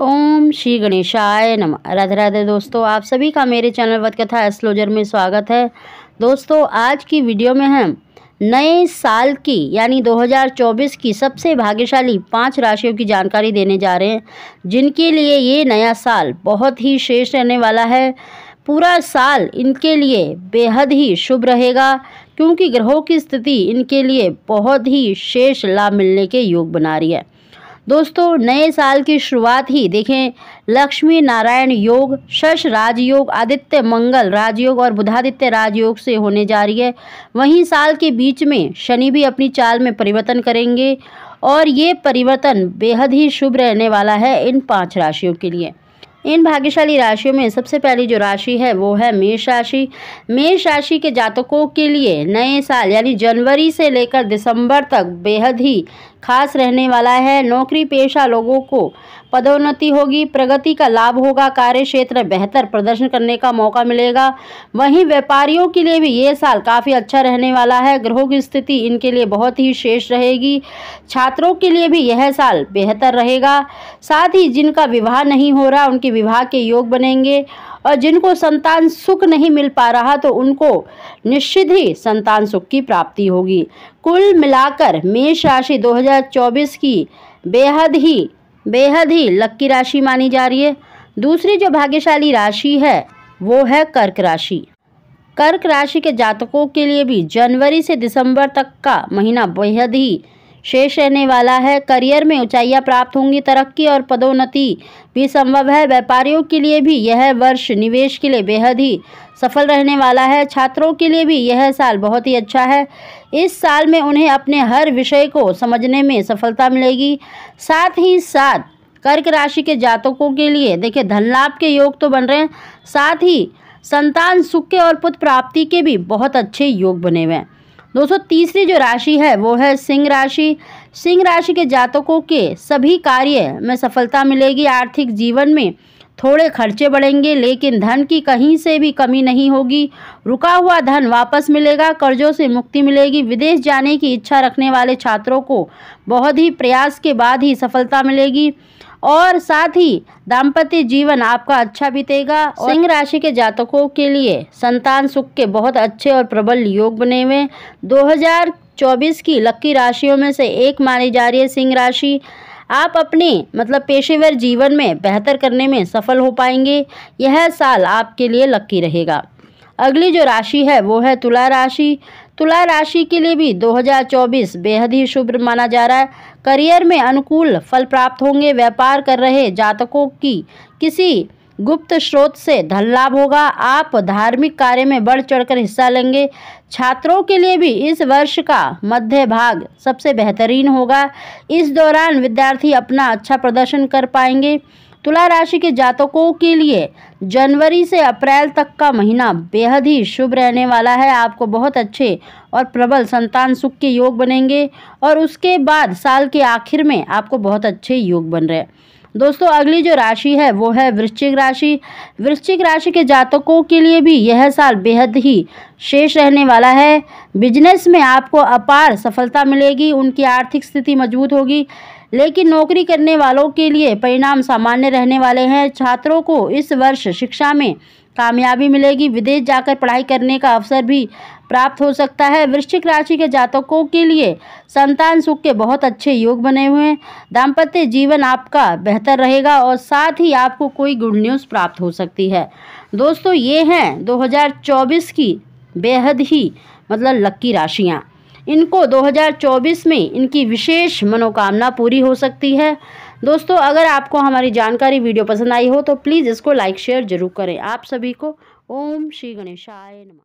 ओम श्री गणेशाय नम राधे राधे दोस्तों आप सभी का मेरे चैनल वत कथा एस्लोजर में स्वागत है दोस्तों आज की वीडियो में हम नए साल की यानी 2024 की सबसे भाग्यशाली पांच राशियों की जानकारी देने जा रहे हैं जिनके लिए ये नया साल बहुत ही शेष रहने वाला है पूरा साल इनके लिए बेहद ही शुभ रहेगा क्योंकि ग्रहों की स्थिति इनके लिए बहुत ही शेष लाभ मिलने के योग बना रही है दोस्तों नए साल की शुरुआत ही देखें लक्ष्मी नारायण योग शश राजयोग आदित्य मंगल राजयोग और बुधादित्य राजयोग से होने जा रही है वहीं साल के बीच में शनि भी अपनी चाल में परिवर्तन करेंगे और ये परिवर्तन बेहद ही शुभ रहने वाला है इन पांच राशियों के लिए इन भाग्यशाली राशियों में सबसे पहली जो राशि है वो है मेष राशि मेष राशि के जातकों के लिए नए साल यानी जनवरी से लेकर दिसंबर तक बेहद ही खास रहने वाला है नौकरी पेशा लोगों को पदोन्नति होगी प्रगति का लाभ होगा कार्य क्षेत्र बेहतर प्रदर्शन करने का मौका मिलेगा वहीं व्यापारियों के लिए भी ये साल काफ़ी अच्छा रहने वाला है ग्रहों की स्थिति इनके लिए बहुत ही शेष रहेगी छात्रों के लिए भी यह साल बेहतर रहेगा साथ ही जिनका विवाह नहीं हो रहा उनके विवाह के योग बनेंगे और जिनको संतान सुख नहीं मिल पा रहा तो उनको निश्चित ही संतान सुख की प्राप्ति होगी कुल मिलाकर मेष राशि 2024 की बेहद ही बेहद ही लक्की राशि मानी जा रही है दूसरी जो भाग्यशाली राशि है वो है कर्क राशि कर्क राशि के जातकों के लिए भी जनवरी से दिसंबर तक का महीना बेहद ही शेष रहने वाला है करियर में ऊंचाइयां प्राप्त होंगी तरक्की और पदोन्नति भी संभव है व्यापारियों के लिए भी यह वर्ष निवेश के लिए बेहद ही सफल रहने वाला है छात्रों के लिए भी यह साल बहुत ही अच्छा है इस साल में उन्हें अपने हर विषय को समझने में सफलता मिलेगी साथ ही साथ कर्क राशि के जातकों के लिए देखिए धन लाभ के योग तो बन रहे हैं साथ ही संतान सुख के और पुत्र प्राप्ति के भी बहुत अच्छे योग बने हुए हैं दोस्तों तीसरी जो राशि है वो है सिंह राशि सिंह राशि के जातकों के सभी कार्य में सफलता मिलेगी आर्थिक जीवन में थोड़े खर्चे बढ़ेंगे लेकिन धन की कहीं से भी कमी नहीं होगी रुका हुआ धन वापस मिलेगा कर्जों से मुक्ति मिलेगी विदेश जाने की इच्छा रखने वाले छात्रों को बहुत ही प्रयास के बाद ही सफलता मिलेगी और साथ ही दाम्पत्य जीवन आपका अच्छा बीतेगा सिंह राशि के जातकों के लिए संतान सुख के बहुत अच्छे और प्रबल योग बने हुए दो की लक्की राशियों में से एक मानी जा रही है सिंह राशि आप अपने मतलब पेशेवर जीवन में बेहतर करने में सफल हो पाएंगे यह साल आपके लिए लक्की रहेगा अगली जो राशि है वो है तुला राशि तुला राशि के लिए भी 2024 बेहद ही शुभ माना जा रहा है करियर में अनुकूल फल प्राप्त होंगे व्यापार कर रहे जातकों की किसी गुप्त स्रोत से धन लाभ होगा आप धार्मिक कार्य में बढ़ चढ़कर हिस्सा लेंगे छात्रों के लिए भी इस वर्ष का मध्य भाग सबसे बेहतरीन होगा इस दौरान विद्यार्थी अपना अच्छा प्रदर्शन कर पाएंगे तुला राशि के जातकों के लिए जनवरी से अप्रैल तक का महीना बेहद ही शुभ रहने वाला है आपको बहुत अच्छे और प्रबल संतान सुख के योग बनेंगे और उसके बाद साल के आखिर में आपको बहुत अच्छे योग बन रहे हैं दोस्तों अगली जो राशि है वो है वृश्चिक राशि वृश्चिक राशि के जातकों के लिए भी यह साल बेहद ही शेष रहने वाला है बिजनेस में आपको अपार सफलता मिलेगी उनकी आर्थिक स्थिति मजबूत होगी लेकिन नौकरी करने वालों के लिए परिणाम सामान्य रहने वाले हैं छात्रों को इस वर्ष शिक्षा में कामयाबी मिलेगी विदेश जाकर पढ़ाई करने का अवसर भी प्राप्त हो सकता है वृश्चिक राशि के जातकों के लिए संतान सुख के बहुत अच्छे योग बने हुए हैं दाम्पत्य जीवन आपका बेहतर रहेगा और साथ ही आपको कोई गुड न्यूज़ प्राप्त हो सकती है दोस्तों ये हैं 2024 की बेहद ही मतलब लक्की राशियाँ इनको 2024 में इनकी विशेष मनोकामना पूरी हो सकती है दोस्तों अगर आपको हमारी जानकारी वीडियो पसंद आई हो तो प्लीज़ इसको लाइक शेयर जरूर करें आप सभी को ओम श्री गणेशाय नमः